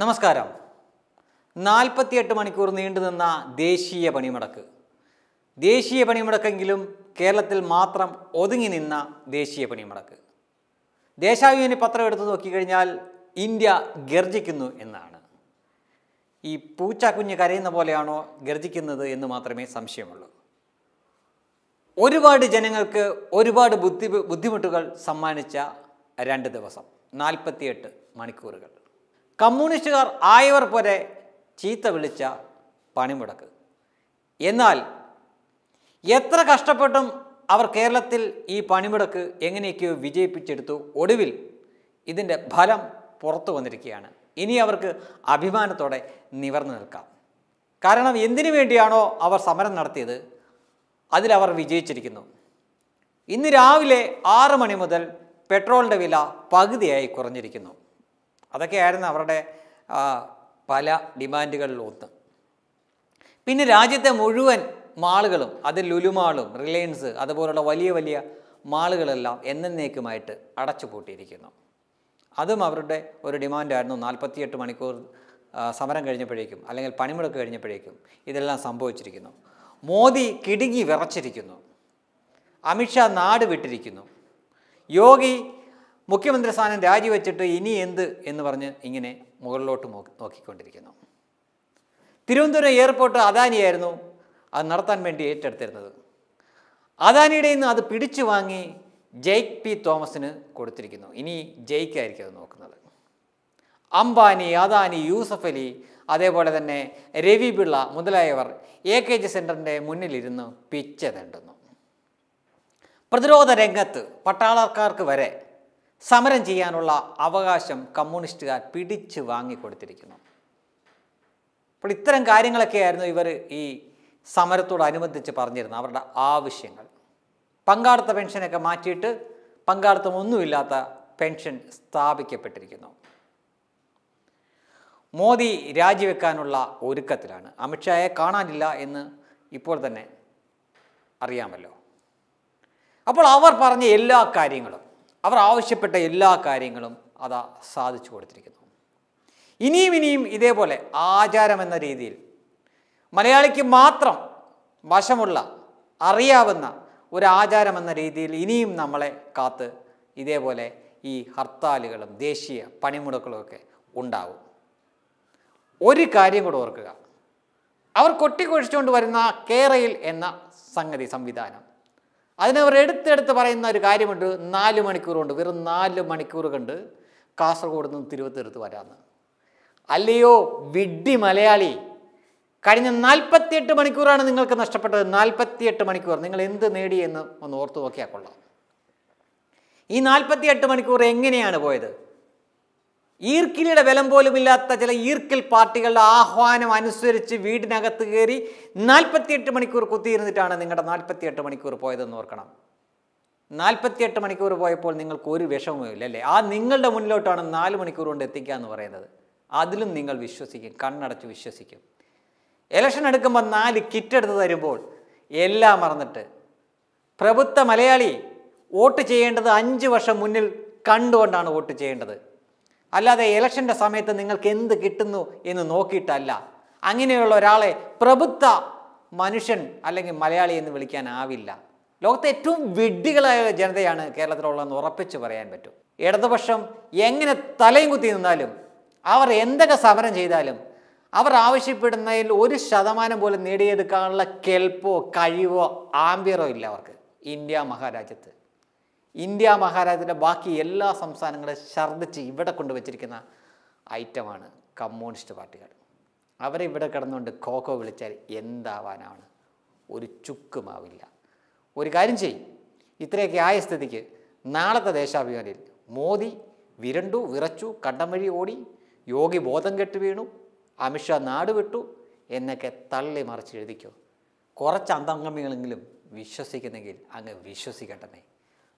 നമസ്കാരം നാൽപ്പത്തിയെട്ട് മണിക്കൂർ നീണ്ടുനിന്ന ദേശീയ പണിമുടക്ക് ദേശീയ പണിമുടക്കെങ്കിലും കേരളത്തിൽ മാത്രം ഒതുങ്ങി നിന്ന ദേശീയ പണിമുടക്ക് ദേശാഭിമാനി പത്രം എടുത്തു നോക്കിക്കഴിഞ്ഞാൽ ഇന്ത്യ ഗർജിക്കുന്നു എന്നാണ് ഈ പൂച്ചക്കുഞ്ഞ് കരയുന്ന പോലെയാണോ ഗർജിക്കുന്നത് എന്ന് മാത്രമേ സംശയമുള്ളൂ ഒരുപാട് ജനങ്ങൾക്ക് ഒരുപാട് ബുദ്ധി ബുദ്ധിമുട്ടുകൾ സമ്മാനിച്ച രണ്ട് ദിവസം നാൽപ്പത്തിയെട്ട് മണിക്കൂറുകൾ കമ്മ്യൂണിസ്റ്റുകാർ ആയവർ പോലെ ചീത്ത വിളിച്ച പണിമുടക്ക് എന്നാൽ എത്ര കഷ്ടപ്പെട്ടും അവർ കേരളത്തിൽ ഈ പണിമുടക്ക് എങ്ങനെയൊക്കെയോ വിജയിപ്പിച്ചെടുത്തു ഒടുവിൽ ഇതിൻ്റെ ഫലം പുറത്തു വന്നിരിക്കുകയാണ് ഇനി അവർക്ക് അഭിമാനത്തോടെ നിവർന്നു നിൽക്കാം കാരണം എന്തിനു വേണ്ടിയാണോ അവർ സമരം നടത്തിയത് അതിലവർ വിജയിച്ചിരിക്കുന്നു ഇന്ന് രാവിലെ ആറ് മണി മുതൽ പെട്രോളിൻ്റെ വില പകുതിയായി കുറഞ്ഞിരിക്കുന്നു അതൊക്കെയായിരുന്നു അവരുടെ പല ഡിമാൻഡുകളിൽ ഒന്ന് പിന്നെ രാജ്യത്തെ മുഴുവൻ മാളുകളും അത് ലുലുമാളും റിലയൻസ് അതുപോലുള്ള വലിയ വലിയ മാളുകളെല്ലാം എന്നേക്കുമായിട്ട് അടച്ചു പൂട്ടിയിരിക്കുന്നു അതും അവരുടെ ഒരു ഡിമാൻഡായിരുന്നു നാൽപ്പത്തിയെട്ട് മണിക്കൂർ സമരം കഴിഞ്ഞപ്പോഴേക്കും അല്ലെങ്കിൽ പണിമുടക്ക് കഴിഞ്ഞപ്പോഴേക്കും ഇതെല്ലാം സംഭവിച്ചിരിക്കുന്നു മോദി കിടുങ്ങി വിറച്ചിരിക്കുന്നു അമിത്ഷാ നാട് വിട്ടിരിക്കുന്നു യോഗി മുഖ്യമന്ത്രി സ്ഥാനം രാജിവെച്ചിട്ട് ഇനി എന്ത് എന്ന് പറഞ്ഞ് ഇങ്ങനെ മുകളിലോട്ട് നോക്കിക്കൊണ്ടിരിക്കുന്നു തിരുവനന്തപുരം എയർപോർട്ട് അദാനിയായിരുന്നു അത് നടത്താൻ വേണ്ടി ഏറ്റെടുത്തിരുന്നത് അദാനിയുടെ നിന്ന് അത് പിടിച്ചു വാങ്ങി ജെയ്ക്ക് പി തോമസിന് കൊടുത്തിരിക്കുന്നു ഇനി ജയ്ക്കായിരിക്കും അത് നോക്കുന്നത് അംബാനി അദാനി യൂസഫ് അലി അതേപോലെ തന്നെ രവി പിള്ള മുതലായവർ എ കെ ജി സെൻറ്ററിൻ്റെ മുന്നിലിരുന്ന് പിച്ച തണ്ടുന്നു പ്രതിരോധ രംഗത്ത് പട്ടാളക്കാർക്ക് വരെ സമരം ചെയ്യാനുള്ള അവകാശം കമ്മ്യൂണിസ്റ്റുകാർ പിടിച്ചു വാങ്ങിക്കൊടുത്തിരിക്കുന്നു അപ്പോൾ ഇത്തരം കാര്യങ്ങളൊക്കെയായിരുന്നു ഇവർ ഈ സമരത്തോടനുബന്ധിച്ച് പറഞ്ഞിരുന്നത് അവരുടെ ആവശ്യങ്ങൾ പങ്കാളിത്ത പെൻഷനൊക്കെ മാറ്റിയിട്ട് പങ്കാളിത്തം ഒന്നുമില്ലാത്ത പെൻഷൻ സ്ഥാപിക്കപ്പെട്ടിരിക്കുന്നു മോദി രാജിവെക്കാനുള്ള ഒരുക്കത്തിലാണ് അമിത്ഷായെ കാണാനില്ല എന്ന് ഇപ്പോൾ തന്നെ അറിയാമല്ലോ അപ്പോൾ അവർ പറഞ്ഞ എല്ലാ കാര്യങ്ങളും അവർ ആവശ്യപ്പെട്ട എല്ലാ കാര്യങ്ങളും അതാ സാധിച്ചു കൊടുത്തിരിക്കുന്നു ഇനിയും ഇനിയും ഇതേപോലെ ആചാരം എന്ന രീതിയിൽ മലയാളിക്ക് മാത്രം വശമുള്ള അറിയാവുന്ന ഒരു ആചാരം എന്ന രീതിയിൽ ഇനിയും നമ്മളെ കാത്ത് ഇതേപോലെ ഈ ഹർത്താലുകളും ദേശീയ പണിമുടക്കുകളുമൊക്കെ ഉണ്ടാവും ഒരു കാര്യം കൂടെ ഓർക്കുക അവർ കൊട്ടിക്കൊഴിച്ചുകൊണ്ട് വരുന്ന കേരയിൽ എന്ന സംഗതി സംവിധാനം അതിനവർ എടുത്തെടുത്ത് പറയുന്ന ഒരു കാര്യമുണ്ട് നാല് മണിക്കൂറുണ്ട് വെറും നാല് മണിക്കൂർ കണ്ട് കാസർഗോഡ് നിന്ന് തിരുവനന്തപുരത്ത് വരാമെന്ന് അല്ലയോ വിഡ്ഢി മലയാളി കഴിഞ്ഞ നാൽപ്പത്തിയെട്ട് മണിക്കൂറാണ് നിങ്ങൾക്ക് നഷ്ടപ്പെട്ടത് നാൽപ്പത്തിയെട്ട് മണിക്കൂർ നിങ്ങൾ എന്ത് നേടിയെന്ന് ഒന്ന് ഓർത്തു നോക്കിയാൽ കൊള്ളാം ഈ നാൽപ്പത്തിയെട്ട് മണിക്കൂർ എങ്ങനെയാണ് പോയത് ഈർക്കിലിയുടെ ബലം പോലുമില്ലാത്ത ചില ഈർക്കിൽ പാർട്ടികളുടെ ആഹ്വാനം അനുസരിച്ച് വീടിനകത്ത് കയറി നാൽപ്പത്തിയെട്ട് മണിക്കൂർ കുത്തിയിരുന്നിട്ടാണ് നിങ്ങളുടെ നാൽപ്പത്തിയെട്ട് മണിക്കൂർ പോയതെന്ന് ഓർക്കണം നാൽപ്പത്തിയെട്ട് മണിക്കൂർ പോയപ്പോൾ നിങ്ങൾക്ക് ഒരു വിഷമവും ഇല്ല അല്ലേ ആ നിങ്ങളുടെ മുന്നിലോട്ടാണ് നാല് മണിക്കൂർ കൊണ്ട് എത്തിക്കുക എന്ന് പറയുന്നത് അതിലും നിങ്ങൾ വിശ്വസിക്കും കണ്ണടച്ച് വിശ്വസിക്കും ഇലക്ഷൻ എടുക്കുമ്പോൾ നാല് കിറ്റ് എടുത്ത് തരുമ്പോൾ എല്ലാം മറന്നിട്ട് പ്രഭുത്വ മലയാളി വോട്ട് ചെയ്യേണ്ടത് അഞ്ച് വർഷം മുന്നിൽ കണ്ടുകൊണ്ടാണ് വോട്ട് ചെയ്യേണ്ടത് അല്ലാതെ ഇലക്ഷൻ്റെ സമയത്ത് നിങ്ങൾക്ക് എന്ത് കിട്ടുന്നു എന്ന് നോക്കിയിട്ടല്ല അങ്ങനെയുള്ള ഒരാളെ പ്രബുദ്ധ മനുഷ്യൻ അല്ലെങ്കിൽ മലയാളി എന്ന് വിളിക്കാനാവില്ല ലോകത്തെ ഏറ്റവും വിഡ്ഢികളായ ജനതയാണ് കേരളത്തിലുള്ളതെന്ന് ഉറപ്പിച്ച് പറയാൻ പറ്റും ഇടതുപക്ഷം എങ്ങനെ തലയും കുത്തി നിന്നാലും അവർ എന്തൊക്കെ സമരം ചെയ്താലും അവർ ആവശ്യപ്പെടുന്നതിൽ ഒരു ശതമാനം പോലും നേടിയെടുക്കാനുള്ള കെൽപ്പോ കഴിവോ ആംബിയറോ ഇല്ല അവർക്ക് ഇന്ത്യ മഹാരാജ്യത്ത് ഇന്ത്യ മഹാരാജ്യത്തിൻ്റെ ബാക്കി എല്ലാ സംസ്ഥാനങ്ങളെ ഛർദ്ദിച്ച് ഇവിടെ കൊണ്ടുവച്ചിരിക്കുന്ന ഐറ്റമാണ് കമ്മ്യൂണിസ്റ്റ് പാർട്ടികൾ അവരെ ഇവിടെ കിടന്നുകൊണ്ട് കോക്കോ വിളിച്ചാൽ എന്താവാനാണ് ഒരു ചുക്കുമാവില്ല ഒരു കാര്യം ചെയ്യും ഇത്രയൊക്കെ ആയ സ്ഥിതിക്ക് നാളത്തെ ദേശാഭിമാനിൽ മോദി വിരണ്ടു വിറച്ചു കണ്ടം വഴി ഓടി യോഗി ബോധം കെട്ട് വീണു അമിത്ഷാ നാട് വിട്ടു എന്നൊക്കെ തള്ളി മറിച്ച് എഴുതിക്കോ കുറച്ച് അന്തംഗമികളെങ്കിലും വിശ്വസിക്കുന്നെങ്കിൽ അങ്ങ് വിശ്വസിക്കട്ടെ